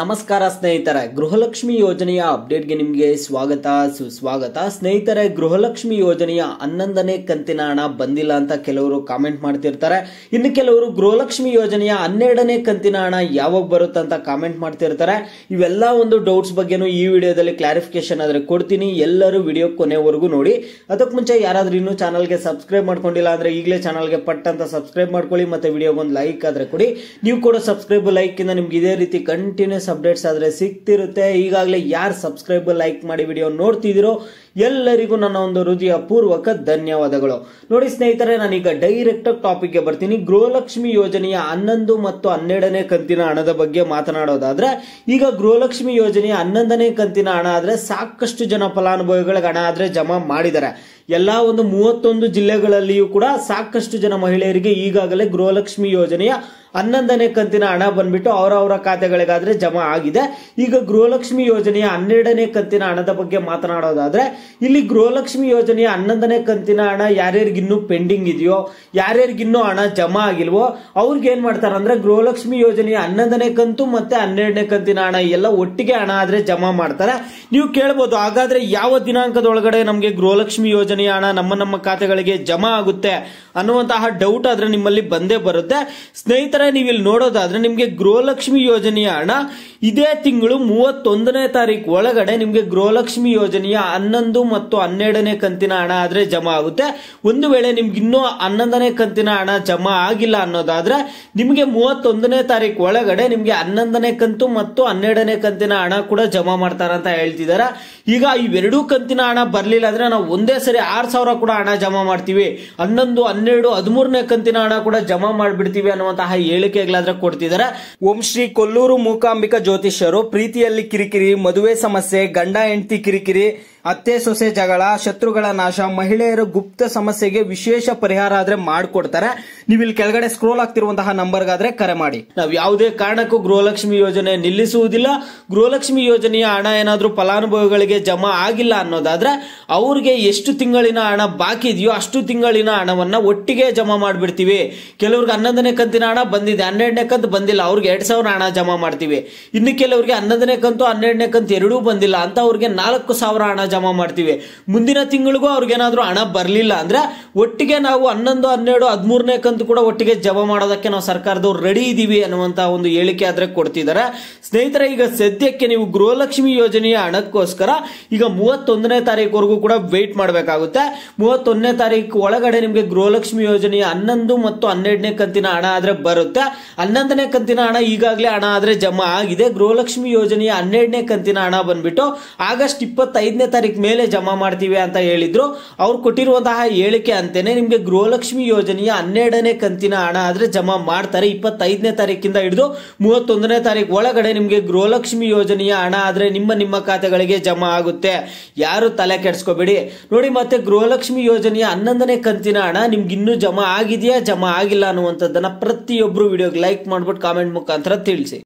ನಮಸ್ಕಾರ ಸ್ನೇಹಿತರೆ ಗೃಹಲಕ್ಷ್ಮಿ ಯೋಜನೆಯ ಅಪ್ಡೇಟ್ಗೆ ನಿಮಗೆ ಸ್ವಾಗತ ಸುಸ್ವಾಗತ ಸ್ನೇಹಿತರೆ ಗೃಹಲಕ್ಷ್ಮಿ ಯೋಜನೆಯ ಹನ್ನೊಂದನೇ ಕಂತಿನ ಹಣ ಬಂದಿಲ್ಲ ಅಂತ ಕೆಲವರು ಕಾಮೆಂಟ್ ಮಾಡ್ತಿರ್ತಾರೆ ಇನ್ನು ಕೆಲವರು ಗೃಹಲಕ್ಷ್ಮಿ ಯೋಜನೆಯ ಹನ್ನೆರಡನೇ ಕಂತಿನ ಹಣ ಯಾವಾಗ ಬರುತ್ತೆ ಅಂತ ಕಾಮೆಂಟ್ ಮಾಡ್ತಿರ್ತಾರೆ ಇವೆಲ್ಲ ಒಂದು ಡೌಟ್ಸ್ ಬಗ್ಗೆನೂ ಈ ವಿಡಿಯೋದಲ್ಲಿ ಕ್ಲಾರಿಫಿಕೇಶನ್ ಆದರೆ ಕೊಡ್ತೀನಿ ಎಲ್ಲರೂ ವಿಡಿಯೋ ಕೊನೆವರೆಗೂ ನೋಡಿ ಅದಕ್ಕೆ ಮುಂಚೆ ಯಾರಾದರೂ ಇನ್ನೂ ಚಾನಲ್ಗೆ ಸಬ್ಸ್ಕ್ರೈಬ್ ಮಾಡ್ಕೊಂಡಿಲ್ಲ ಅಂದರೆ ಈಗಲೇ ಚಾನಲ್ಗೆ ಪಟ್ಟ ಅಂತ ಸಬ್ಸ್ಕ್ರೈಬ್ ಮಾಡ್ಕೊಳ್ಳಿ ಮತ್ತೆ ವಿಡಿಯೋಗೊಂದು ಲೈಕ್ ಆದರೆ ಕೊಡಿ ನೀವು ಕೂಡ ಸಬ್ಸ್ಕ್ರೈಬ್ ಲೈಕಿಂದ ನಿಮ್ಗೆ ಇದೇ ರೀತಿ ಕಂಟಿನ್ಯೂ ಲೇಟೆಸ್ಟ್ ಅಪ್ಡೇಟ್ಸ್ ಆದರೆ ಸಿಗ್ತಿರುತ್ತೆ ಈಗಾಗಲೇ ಯಾರು ಸಬ್ಸ್ಕ್ರೈಬ್ ಲೈಕ್ ಮಾಡಿ ವಿಡಿಯೋ ನೋಡ್ತಿದ್ದೀರೋ ಎಲ್ಲರಿಗೂ ನನ್ನ ಒಂದು ಹೃದಯ ಪೂರ್ವಕ ಧನ್ಯವಾದಗಳು ನೋಡಿ ಸ್ನೇಹಿತರೆ ನಾನೀಗ ಡೈರೆಕ್ಟ್ ಆಗಿ ಟಾಪಿಕ್ ಗೆ ಬರ್ತೀನಿ ಗೃಹಲಕ್ಷ್ಮಿ ಯೋಜನೆಯ ಹನ್ನೊಂದು ಮತ್ತು ಹನ್ನೆರಡನೇ ಕಂತಿನ ಹಣದ ಬಗ್ಗೆ ಮಾತನಾಡೋದಾದ್ರೆ ಈಗ ಗೃಹಲಕ್ಷ್ಮಿ ಯೋಜನೆಯ ಹನ್ನೊಂದನೇ ಕಂತಿನ ಹಣ ಆದ್ರೆ ಸಾಕಷ್ಟು ಜನ ಫಲಾನುಭವಿಗಳಿಗೆ ಹಣ ಆದ್ರೆ ಜಮಾ ಮಾಡಿದ್ದಾರೆ ಎಲ್ಲ ಒಂದು ಮೂವತ್ತೊಂದು ಜಿಲ್ಲೆಗಳಲ್ಲಿಯೂ ಕೂಡ ಸಾಕಷ್ಟು ಜನ ಮಹಿಳೆಯರಿಗೆ ಈಗಾಗಲೇ ಗೃಹಲಕ್ಷ್ಮಿ ಯೋಜನೆಯ ಹನ್ನೊಂದನೇ ಕಂತಿನ ಹಣ ಬಂದ್ಬಿಟ್ಟು ಅವರವರ ಖಾತೆಗಳಿಗಾದ್ರೆ ಜಮಾ ಆಗಿದೆ ಈಗ ಗೃಹಲಕ್ಷ್ಮಿ ಯೋಜನೆಯ ಹನ್ನೆರಡನೇ ಕಂತಿನ ಹಣದ ಬಗ್ಗೆ ಮಾತನಾಡೋದಾದ್ರೆ ಇಲ್ಲಿ ಗೃಹಲಕ್ಷ್ಮಿ ಯೋಜನೆಯ ಹನ್ನೊಂದನೇ ಕಂತಿನ ಹಣ ಯಾರ್ಯಾರಿಗಿನ್ನೂ ಪೆಂಡಿಂಗ್ ಇದೆಯೋ ಯಾರ್ಯಾರಿಗಿನ್ನೂ ಹಣ ಜಮಾ ಆಗಿಲ್ವೋ ಅವ್ರಿಗೆ ಏನ್ ಮಾಡ್ತಾರೆ ಅಂದ್ರೆ ಗೃಹಲಕ್ಷ್ಮಿ ಯೋಜನೆಯ ಹನ್ನೊಂದನೇ ಕಂತು ಮತ್ತೆ ಹನ್ನೆರಡನೇ ಕಂತಿನ ಹಣ ಎಲ್ಲ ಒಟ್ಟಿಗೆ ಹಣ ಆದ್ರೆ ಜಮಾ ಮಾಡ್ತಾರೆ ನೀವು ಕೇಳ್ಬೋದು ಹಾಗಾದ್ರೆ ಯಾವ ದಿನಾಂಕದೊಳಗಡೆ ನಮ್ಗೆ ಗೃಹಲಕ್ಷ್ಮಿ ಯೋಜನೆಯ ಹಣ ನಮ್ಮ ನಮ್ಮ ಖಾತೆಗಳಿಗೆ ಜಮಾ ಆಗುತ್ತೆ ಅನ್ನುವಂತಹ ಡೌಟ್ ಆದ್ರೆ ನಿಮ್ಮಲ್ಲಿ ಬಂದೇ ಬರುತ್ತೆ ಸ್ನೇಹಿತರೆ ನೀವು ಇಲ್ಲಿ ನೋಡೋದಾದ್ರೆ ನಿಮ್ಗೆ ಗೃಹಲಕ್ಷ್ಮಿ ಯೋಜನೆಯ ಹಣ ಇದೇ ತಿಂಗಳು ಮೂವತ್ತೊಂದನೇ ತಾರೀಕು ಒಳಗಡೆ ನಿಮಗೆ ಗೃಹಲಕ್ಷ್ಮಿ ಯೋಜನೆಯ ಹನ್ನೊಂದು ಹನ್ನೊಂದು ಮತ್ತು ಹನ್ನೆರಡನೇ ಕಂತಿನ ಹಣ ಆದರೆ ಜಮಾ ಆಗುತ್ತೆ ಒಂದು ವೇಳೆ ನಿಮ್ಗೆ ಇನ್ನೂ ಹನ್ನೊಂದನೇ ಕಂತಿನ ಹಣ ಜಮಾ ಆಗಿಲ್ಲ ಅನ್ನೋದಾದ್ರೆ ನಿಮಗೆ ಮೂವತ್ತೊಂದನೇ ತಾರೀಕು ಒಳಗಡೆ ನಿಮಗೆ ಹನ್ನೊಂದನೇ ಕಂತು ಮತ್ತು ಹನ್ನೆರಡನೇ ಕಂತಿನ ಹಣ ಕೂಡ ಜಮಾ ಮಾಡ್ತಾರೆ ಅಂತ ಹೇಳ್ತಿದ್ದಾರೆ ಈಗ ಇವೆರಡೂ ಕಂತಿನ ಹಣ ಬರಲಿಲ್ಲ ಅಂದ್ರೆ ನಾವು ಒಂದೇ ಸರಿ ಆರು ಸಾವಿರ ಕೂಡ ಹಣ ಜಮಾ ಮಾಡ್ತೀವಿ ಹನ್ನೊಂದು ಹನ್ನೆರಡು ಹದಿಮೂರನೇ ಕಂತಿನ ಹಣ ಕೂಡ ಜಮಾ ಮಾಡಿಬಿಡ್ತೀವಿ ಅನ್ನುವಂತಹ ಹೇಳಿಕೆಗಳಾದ್ರೆ ಕೊಡ್ತಿದ್ದಾರೆ ಓಂ ಶ್ರೀ ಕೊಲ್ಲೂರು ಮೂಕಾಂಬಿಕಾ ಜ್ಯೋತಿಷ್ಯರು ಪ್ರೀತಿಯಲ್ಲಿ ಕಿರಿಕಿರಿ ಮದುವೆ ಸಮಸ್ಯೆ ಗಂಡ ಹೆಂಡತಿ ಕಿರಿಕಿರಿ ಅತ್ತೆ ಸೊಸೆ ಜಗಳ ಶತ್ರುಗಳ ನಾಶ ಮಹಿಳೆಯರ ಗುಪ್ತ ಸಮಸ್ಯೆಗೆ ವಿಶೇಷ ಪರಿಹಾರ ಆದ್ರೆ ಮಾಡಿಕೊಡ್ತಾರೆ ನೀವು ಇಲ್ಲಿ ಕೆಳಗಡೆ ಸ್ಕ್ರೋಲ್ ಆಗ್ತಿರುವಂತಹ ನಂಬರ್ಗಾದ್ರೆ ಕರೆ ಮಾಡಿ ನಾವು ಯಾವುದೇ ಕಾರಣಕ್ಕೂ ಗೃಹಲಕ್ಷ್ಮಿ ಯೋಜನೆ ನಿಲ್ಲಿಸುವುದಿಲ್ಲ ಗೃಹಲಕ್ಷ್ಮಿ ಯೋಜನೆಯ ಹಣ ಏನಾದರೂ ಫಲಾನುಭವಿಗಳಿಗೆ ಜಮಾ ಆಗಿಲ್ಲ ಅನ್ನೋದಾದ್ರೆ ಅವ್ರಿಗೆ ಎಷ್ಟು ತಿಂಗಳಿನ ಹಣ ಬಾಕಿ ಇದೆಯೋ ಅಷ್ಟು ತಿಂಗಳಿನ ಹಣವನ್ನ ಒಟ್ಟಿಗೆ ಜಮಾ ಮಾಡಿಬಿಡ್ತೀವಿ ಕೆಲವ್ರಿಗೆ ಹನ್ನೊಂದನೇ ಕಂತಿನ ಹಣ ಬಂದಿದೆ ಹನ್ನೆರಡನೇ ಕಂತು ಬಂದಿಲ್ಲ ಅವ್ರಿಗೆ ಎರಡ್ ಸಾವಿರ ಹಣ ಜಮಾ ಮಾಡ್ತೀವಿ ಇನ್ನು ಕೆಲವರಿಗೆ ಹನ್ನೊಂದನೇ ಕಂತು ಹನ್ನೆರಡನೇ ಕಂತು ಎರಡೂ ಬಂದಿಲ್ಲ ಅಂತ ಅವ್ರಿಗೆ ನಾಲ್ಕು ಸಾವಿರ ಹಣ ಜಮಾ ಮಾಡ್ತೀವಿ ಮುಂದಿನ ತಿಂಗಳಿಗೂ ಅವ್ರಿಗೇನಾದರೂ ಹಣ ಬರಲಿಲ್ಲ ಅಂದರೆ ಒಟ್ಟಿಗೆ ನಾವು ಹನ್ನೊಂದು ಹನ್ನೆರಡು ಹದಿಮೂರನೇ ಕಂತು ಕೂಡ ಒಟ್ಟಿಗೆ ಜಮಾ ಮಾಡೋದಕ್ಕೆ ನಾವು ಸರ್ಕಾರದವ್ರು ರೆಡಿ ಇದ್ದೀವಿ ಅನ್ನುವಂಥ ಒಂದು ಹೇಳಿಕೆ ಆದರೆ ಕೊಡ್ತಿದ್ದಾರೆ ಸ್ನೇಹಿತರೆ ಈಗ ಸದ್ಯಕ್ಕೆ ನೀವು ಗೃಹಲಕ್ಷ್ಮಿ ಯೋಜನೆಯ ಹಣಕ್ಕೋಸ್ಕರ ಈಗ ಮೂವತ್ತೊಂದನೇ ತಾರೀಕುವರೆಗೂ ಕೂಡ ವೆಯ್ಟ್ ಮಾಡಬೇಕಾಗುತ್ತೆ ಮೂವತ್ತೊಂದನೇ ತಾರೀಕು ಒಳಗಡೆ ನಿಮಗೆ ಗೃಹಲಕ್ಷ್ಮಿ ಯೋಜನೆಯ ಹನ್ನೊಂದು ಮತ್ತು ಹನ್ನೆರಡನೇ ಕಂತಿನ ಹಣ ಆದರೆ ಬರುತ್ತೆ ಹನ್ನೊಂದನೇ ಕಂತಿನ ಹಣ ಈಗಾಗಲೇ ಹಣ ಆದರೆ ಜಮಾ ಆಗಿದೆ ಗೃಹಲಕ್ಷ್ಮಿ ಯೋಜನೆಯ ಹನ್ನೆರಡನೇ ಕಂತಿನ ಹಣ ಬಂದ್ಬಿಟ್ಟು ಆಗಸ್ಟ್ ಇಪ್ಪತ್ತೈದನೇ ತಾರೀಕು ಮೇಲೆ ಜಮಾ ಮಾಡ್ತೀವಿ ಅಂತ ಹೇಳಿದ್ರು ಅವ್ರು ಕೊಟ್ಟಿರುವಂತಹ ಹೇಳಿಕೆ ಅಂತೇನೆ ನಿಮ್ಗೆ ಗೃಹಲಕ್ಷ್ಮಿ ಯೋಜನೆಯ ಹನ್ನೆರಡನೇ ಕಂತಿನ ಹಣ ಆದ್ರೆ ಜಮಾ ಮಾಡ್ತಾರೆ ಇಪ್ಪತ್ತೈದನೇ ತಾರೀಕಿಂದ ಹಿಡಿದು ಮೂವತ್ತೊಂದನೇ ತಾರೀಕು ಒಳಗಡೆ ನಿಮ್ಗೆ ಗೃಹಲಕ್ಷ್ಮಿ ಯೋಜನೆಯ ಹಣ ಆದ್ರೆ ನಿಮ್ಮ ನಿಮ್ಮ ಖಾತೆಗಳಿಗೆ ಜಮಾ ಆಗುತ್ತೆ ಯಾರು ತಲೆ ಕೆಡಿಸ್ಕೋಬೇಡಿ ನೋಡಿ ಮತ್ತೆ ಗೃಹಲಕ್ಷ್ಮಿ ಯೋಜನೆಯ ಹನ್ನೊಂದನೇ ಕಂತಿನ ಹಣ ನಿಮ್ಗೆ ಇನ್ನೂ ಜಮಾ ಆಗಿದೆಯಾ ಜಮಾ ಆಗಿಲ್ಲ ಅನ್ನುವಂಥದ್ದನ್ನ ಪ್ರತಿಯೊಬ್ಬರು ವಿಡಿಯೋಗೆ ಲೈಕ್ ಮಾಡ್ಬಿಟ್ಟು ಕಾಮೆಂಟ್ ಮುಖಾಂತರ ತಿಳಿಸಿ